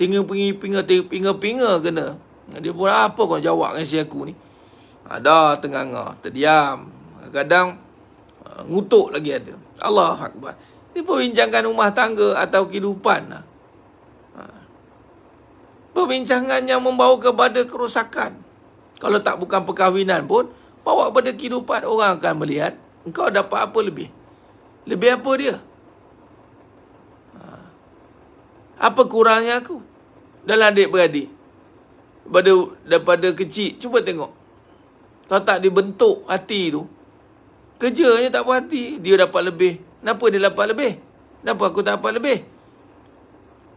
Tinga-pinga-pinga Tinga-pinga-pinga kena Dia pun apa kau jawab dengan si aku ni Ada ah, tengah ngah Terdiam Kadang ah, Ngutuk lagi ada Allah Akbar Ini perbincangan rumah tangga Atau kehidupan lah. Perbincangan yang membawa kepada kerosakan Kalau tak bukan perkahwinan pun Bawa kepada kehidupan Orang akan melihat Engkau dapat apa lebih lebih apa dia? Ha. Apa kurangnya aku? Dalam adik-beradik. Daripada, daripada kecil. Cuba tengok. Kalau tak dibentuk hati tu. Kerjanya tak puas hati. Dia dapat lebih. Kenapa dia dapat lebih? Kenapa aku tak dapat lebih?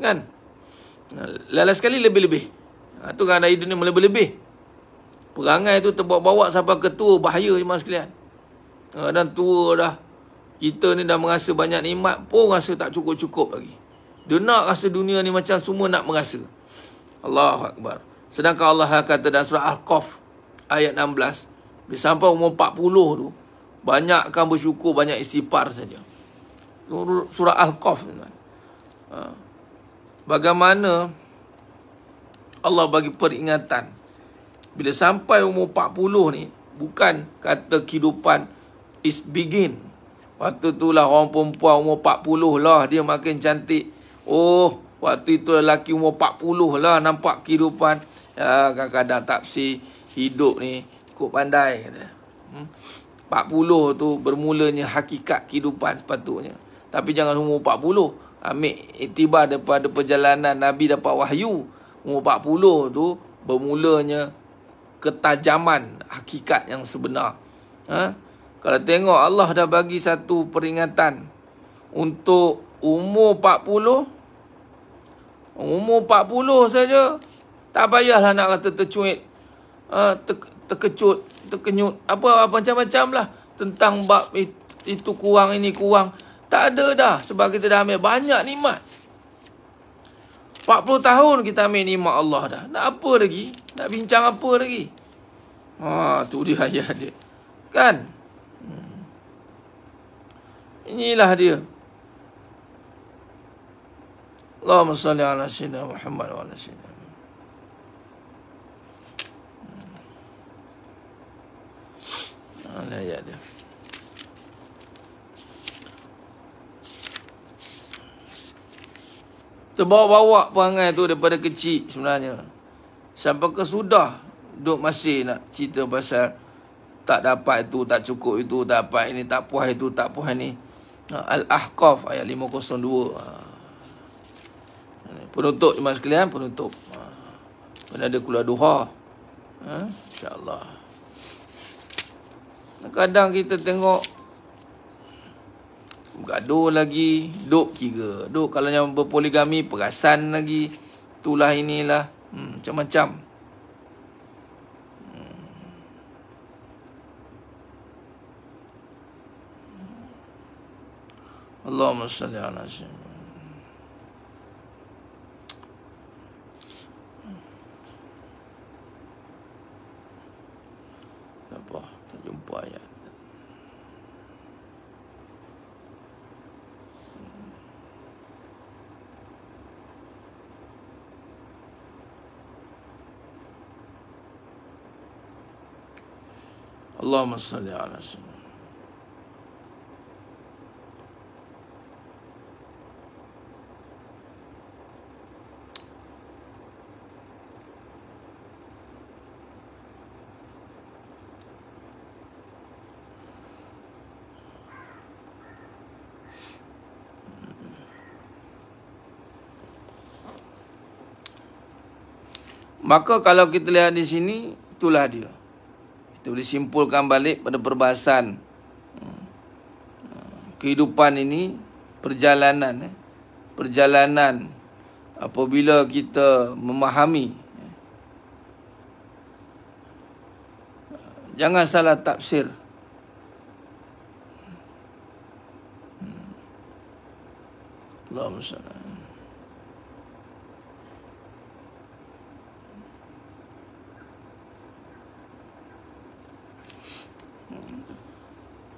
Kan? Lala sekali lebih-lebih. Itu -lebih. ha, kan hidup ni melebih-lebih. Perangai tu terbawa-bawa sampai ketua bahaya. Sekalian. Ha, dan tua dah. Kita ni dah merasa banyak nikmat pun rasa tak cukup-cukup lagi. Dia nak rasa dunia ni macam semua nak merasa. Allahu Akbar. Sedangkan Allah kata dalam surah Al-Qaf ayat 16. Bila sampai umur 40 tu. Banyakkan bersyukur, banyak istighfar saja. Surah Al-Qaf. Ha. Bagaimana Allah bagi peringatan. Bila sampai umur 40 ni. Bukan kata kehidupan is begin. Waktu tu lah orang perempuan umur 40 lah dia makin cantik. Oh, waktu tu lelaki umur 40 lah nampak kehidupan. Ya, kadang-kadang tapsi hidup ni cukup pandai. Kata. Hmm? 40 tu bermulanya hakikat kehidupan sepatutnya. Tapi jangan umur 40. Ambil itibar daripada perjalanan Nabi dapat wahyu. Umur 40 tu bermulanya ketajaman hakikat yang sebenar. Haa? Kalau tengok Allah dah bagi satu peringatan untuk umur 40 umur 40 saja tak payahlah nak kata tercuit uh, ter, terkecut terkenyut apa apa macam-macam lah tentang bab itu kurang ini kurang tak ada dah sebab kita dah ambil banyak nikmat 40 tahun kita ambil nikmat Allah dah nak apa lagi nak bincang apa lagi ha tu dia ayat dia kan Inilah dia. Allahumma salli ala sayyidina Muhammad wa ala sayyidina hmm. Ini ayat dia. Terbawa-bawa perangai tu daripada kecil sebenarnya. Sampai ke sudah duk masih nak cerita pasal tak dapat itu, tak cukup itu, tak dapat ini, tak puas itu, tak puas ini. Tak puas ini. Ah, Al-Ahqaf ayat 502. Ah. Eh, penutup jemaah sekalian, penutup. Ah. ada kula duha. InsyaAllah. Kadang kita tengok Bergaduh lagi Duk kira Duk kalau yang berpoligami Perasan lagi Itulah inilah hmm, Macam-macam اللهم صل على سيدنا اللهم صل على سيدنا Maka kalau kita lihat di sini, itulah dia. Kita boleh simpulkan balik pada perbahasan. Hmm, hmm, kehidupan ini, perjalanan. Eh, perjalanan apabila kita memahami. Eh, jangan salah tafsir. Hmm. Allahumma sallallahu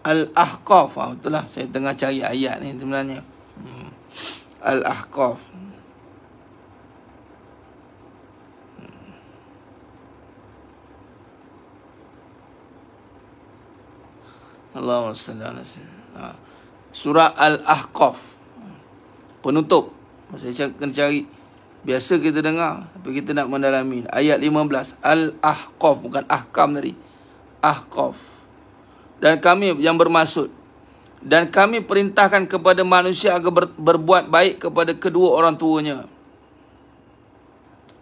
Al-Ahqaf ha, Betul lah Saya tengah cari ayat ni sebenarnya hmm. Al-Ahqaf hmm. Allahumma sallallahu ha. Surah Al-Ahqaf Penutup Masa Saya kena cari Biasa kita dengar Tapi kita nak mendalami Ayat 15 Al-Ahqaf Bukan Ahkam tadi Ahqaf Ahqaf dan kami yang bermaksud dan kami perintahkan kepada manusia agar ber, berbuat baik kepada kedua orang tuanya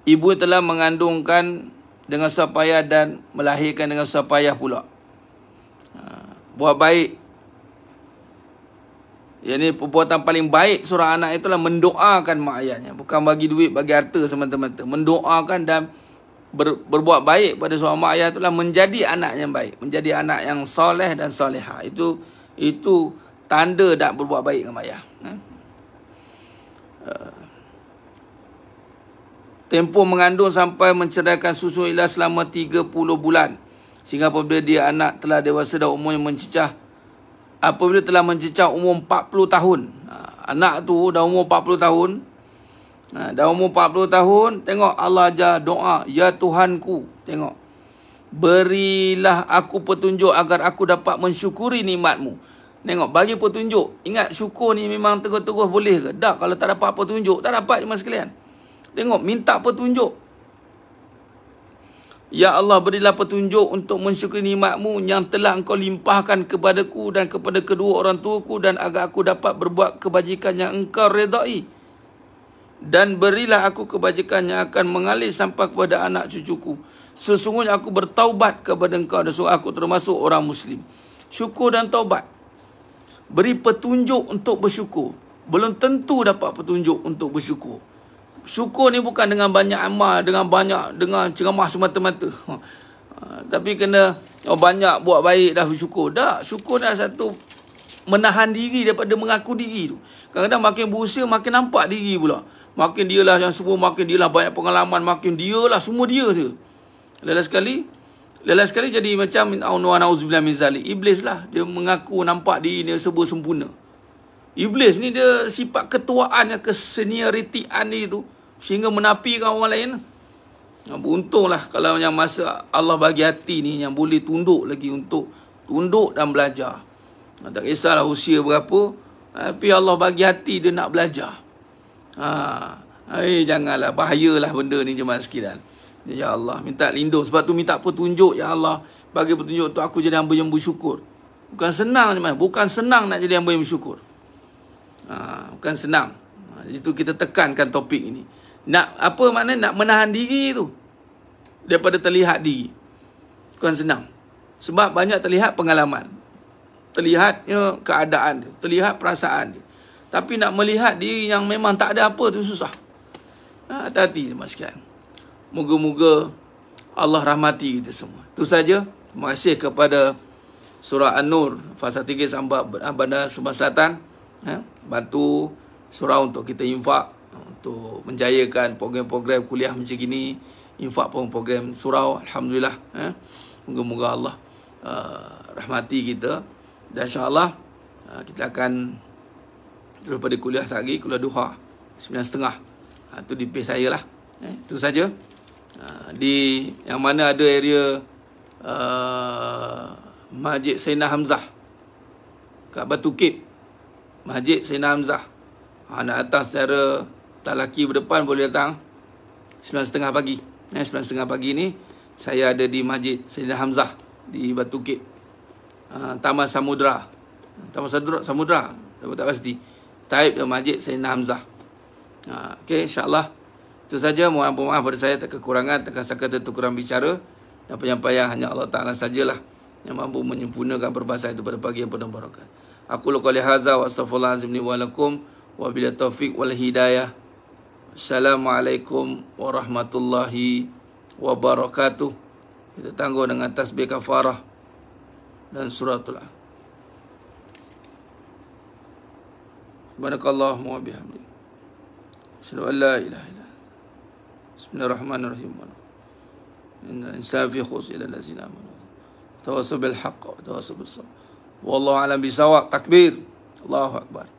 ibu telah mengandungkan dengan supaya dan melahirkan dengan supaya pula ha, buat baik yang ini perbuatan paling baik seorang anak itulah mendoakan mak ayahnya. Bukan bagi duit, bagi harta semata-mata. Mendoakan dan ber, berbuat baik pada seorang mak ayah itulah menjadi anak yang baik, menjadi anak yang soleh dan soleha. Itu itu tanda dak berbuat baik dengan mak ayah. Ha? Eh. Tempoh mengandung sampai menceraikan susu ilah selama 30 bulan. Sehingga apabila dia anak telah dewasa dan umurnya mencecah apabila telah mencecah umur 40 tahun. Ha, anak tu dah umur 40 tahun, Ha, dah umur 40 tahun, tengok Allah ajar doa, Ya Tuhanku, tengok. Berilah aku petunjuk agar aku dapat mensyukuri nikmatmu. Tengok, bagi petunjuk. Ingat syukur ni memang terus-terus boleh ke? Tak, kalau tak dapat petunjuk, tak dapat cuma sekalian. Tengok, minta petunjuk. Ya Allah, berilah petunjuk untuk mensyukuri nikmatmu yang telah engkau limpahkan kepadaku dan kepada kedua orang tuaku dan agar aku dapat berbuat kebajikan yang engkau redai dan berilah aku kebajikan yang akan mengalir sampai kepada anak cucuku. Sesungguhnya aku bertaubat kepada engkau dan sungguh aku termasuk orang muslim. Syukur dan taubat. Beri petunjuk untuk bersyukur. Belum tentu dapat petunjuk untuk bersyukur. Syukur ni bukan dengan banyak amal, dengan banyak dengan ceramah semata-mata. [LAUGHS] Ha. Tapi kena oh, banyak buat baik dah bersyukur. Dah, syukur dah satu menahan diri daripada mengaku diri tu. Kadang-kadang makin berusia makin nampak diri pula. Makin dia lah yang semua makin dia lah banyak pengalaman. Makin dia lah semua dia tu. Lelah sekali. Lelah sekali jadi macam. Iblis lah. Dia mengaku nampak diri dia sebuah sempurna. Iblis ni dia sifat ketuaannya. Keseniaritian dia tu. Sehingga menapikan orang lain. Untunglah kalau yang masa Allah bagi hati ni. Yang boleh tunduk lagi untuk. Tunduk dan belajar. Tak kisahlah usia berapa. Tapi Allah bagi hati dia nak belajar. Ha. Hai, eh, janganlah bahayalah benda ni jemaah sekalian. Ya Allah, minta lindung. Sebab tu minta petunjuk, Ya Allah. Bagi petunjuk tu aku jadi hamba yang bersyukur. Bukan senang, Jemaah. Bukan senang nak jadi hamba yang bersyukur. Ha, bukan senang. Ha, itu kita tekankan topik ini. Nak, apa makna nak menahan diri tu. Daripada terlihat diri. Bukan senang. Sebab banyak terlihat pengalaman. Terlihatnya keadaan dia. Terlihat perasaan dia. Tapi nak melihat diri yang memang tak ada apa tu susah. Ha, hati-hati semua sekalian. Moga-moga Allah rahmati kita semua. Itu saja. Terima kasih kepada Surah An-Nur, Fasa 3 sampai ah, Bandar Sumatera Selatan. Ha, bantu surah untuk kita infak. Untuk menjayakan program-program kuliah macam ini. Infak program-program surau. Alhamdulillah. Ha, moga-moga Allah uh, rahmati kita. Dan insyaAllah uh, kita akan daripada kuliah sehari kuliah duha sembilan setengah ha, tu di pace saya lah eh, tu saja ha, di yang mana ada area uh, Masjid Sayyidina Hamzah kat Batu Kip Masjid Sayyidina Hamzah ha, nak datang secara talaki berdepan boleh datang sembilan setengah pagi eh, sembilan eh, setengah pagi ni saya ada di Masjid Sayyidina Hamzah di Batu Kip uh, ha, Taman Samudra Taman Samudra. tak pasti Taib dan Majid Sayyidina Hamzah. Ha, okay, insyaAllah. Itu saja. Mohon ampun maaf pada saya. Tak kekurangan. Tak kasar kata kurang bicara. Dan penyampaian hanya Allah Ta'ala sajalah. Yang mampu menyempurnakan perbahasan itu pada pagi yang penuh barakat. Aku lukali haza wa astagfirullah azim ni walakum. Wa bila taufiq wal hidayah. Assalamualaikum warahmatullahi wabarakatuh. Kita tangguh dengan tasbih kafarah. Dan suratul al بارك اللهم وبحمدك أشهد أن لا إله إلا أنت بسم الله الرحمن الرحيم إن الإنسان في خص إلى الذين آمنوا تواصوا بالحق وتواصوا بالصبر والله أعلم بسواء تكبير الله أكبر